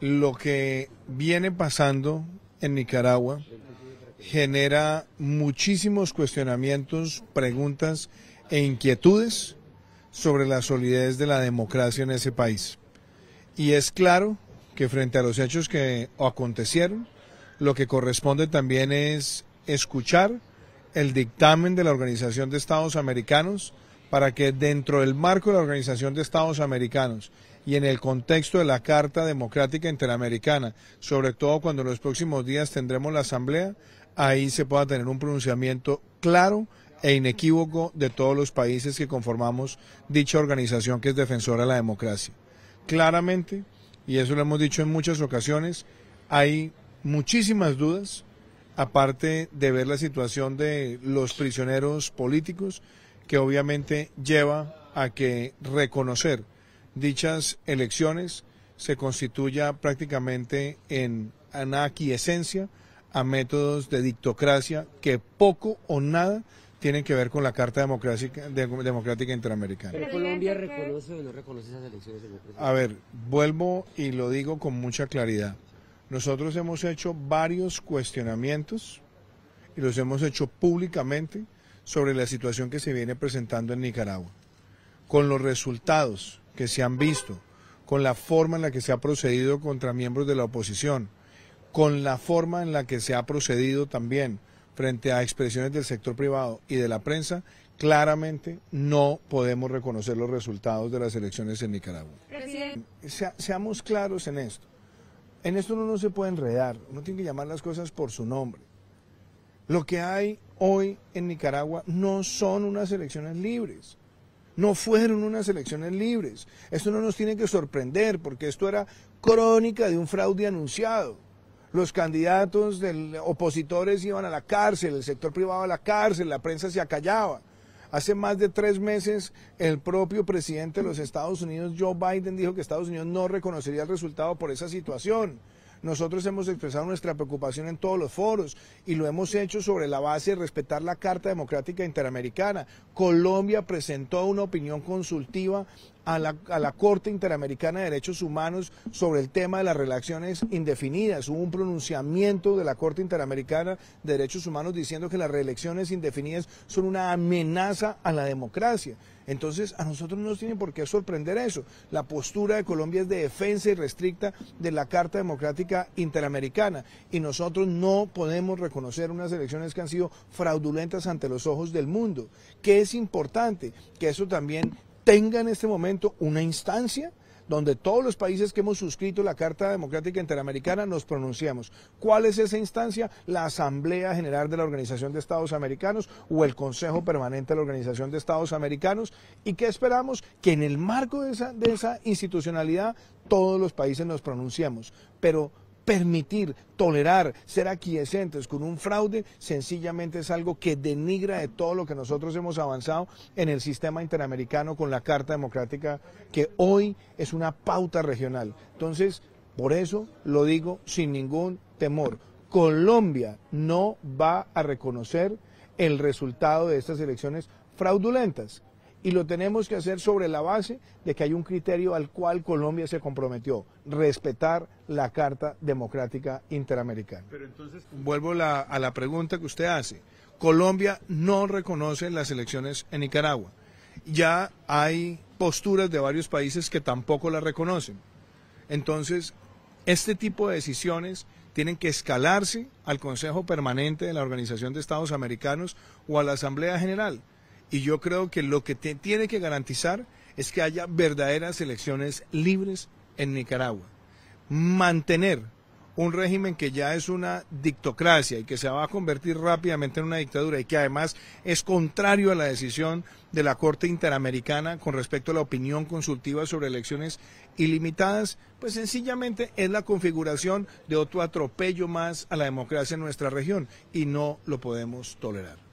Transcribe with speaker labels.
Speaker 1: lo que viene pasando en Nicaragua genera muchísimos cuestionamientos, preguntas e inquietudes sobre la solidez de la democracia en ese país. Y es claro que frente a los hechos que acontecieron, lo que corresponde también es escuchar el dictamen de la Organización de Estados Americanos para que dentro del marco de la Organización de Estados Americanos y en el contexto de la Carta Democrática Interamericana, sobre todo cuando en los próximos días tendremos la Asamblea, ahí se pueda tener un pronunciamiento claro e inequívoco de todos los países que conformamos dicha organización que es defensora de la democracia. Claramente, y eso lo hemos dicho en muchas ocasiones, hay muchísimas dudas, aparte de ver la situación de los prisioneros políticos, que obviamente lleva a que reconocer dichas elecciones se constituya prácticamente en anaquiesencia a métodos de dictocracia que poco o nada tienen que ver con la Carta Democrática, Interamericana. ¿Pero Colombia reconoce o no reconoce esas elecciones? a ver, vuelvo y lo digo con mucha claridad. Nosotros hemos hecho varios cuestionamientos y los hemos hecho públicamente sobre la situación que se viene presentando en Nicaragua, con los resultados que se han visto, con la forma en la que se ha procedido contra miembros de la oposición, con la forma en la que se ha procedido también frente a expresiones del sector privado y de la prensa, claramente no podemos reconocer los resultados de las elecciones en Nicaragua. seamos claros en esto. En esto no se puede enredar, uno tiene que llamar las cosas por su nombre. Lo que hay hoy en Nicaragua no son unas elecciones libres. No fueron unas elecciones libres. Esto no nos tiene que sorprender porque esto era crónica de un fraude anunciado. Los candidatos del opositores iban a la cárcel, el sector privado a la cárcel, la prensa se acallaba. Hace más de tres meses, el propio presidente de los Estados Unidos, Joe Biden, dijo que Estados Unidos no reconocería el resultado por esa situación. Nosotros hemos expresado nuestra preocupación en todos los foros y lo hemos hecho sobre la base de respetar la Carta Democrática Interamericana. Colombia presentó una opinión consultiva a la, Corte Interamericana de Derechos Humanos sobre el tema de las relaciones indefinidas. Hubo un pronunciamiento de la Corte Interamericana de Derechos Humanos diciendo que las reelecciones indefinidas son una amenaza a la democracia. Entonces, a nosotros no nos tiene por qué sorprender eso. La postura de Colombia es de defensa irrestricta de la Carta Democrática Interamericana y nosotros no podemos reconocer unas elecciones que han sido fraudulentas ante los ojos del mundo. Que es importante que eso también tenga en este momento una instancia donde todos los países que hemos suscrito la Carta Democrática Interamericana nos pronunciamos. ¿Cuál es esa instancia? La Asamblea General de la Organización de Estados Americanos o el Consejo Permanente de la Organización de Estados Americanos. ¿Y qué esperamos? Que en el marco de esa, de esa institucionalidad todos los países nos pronunciamos. Pero permitir, tolerar, ser aquiescentes con un fraude, sencillamente es algo que denigra de todo lo que nosotros hemos avanzado en el sistema interamericano con la Carta Democrática, que hoy es una pauta regional. Entonces, por eso lo digo sin ningún temor. Colombia no va a reconocer el resultado de estas elecciones fraudulentas y lo tenemos que hacer sobre la base de que hay un criterio al cual Colombia se comprometió, respetar la Carta Democrática Interamericana. Pero entonces vuelvo a la pregunta que usted hace. Colombia no reconoce las elecciones en Nicaragua. Ya hay posturas de varios países que tampoco las reconocen. Entonces, este tipo de decisiones tienen que escalarse al Consejo Permanente de la Organización de Estados Americanos o a la Asamblea General. Y yo creo que lo que tiene que garantizar es que haya verdaderas elecciones libres en Nicaragua. Mantener un régimen que ya es una dictocracia y que se va a convertir rápidamente en una dictadura y que además es contrario a la decisión de la Corte Interamericana con respecto a la opinión consultiva sobre elecciones ilimitadas, pues sencillamente es la configuración de otro atropello más a la democracia en nuestra región y no lo podemos tolerar.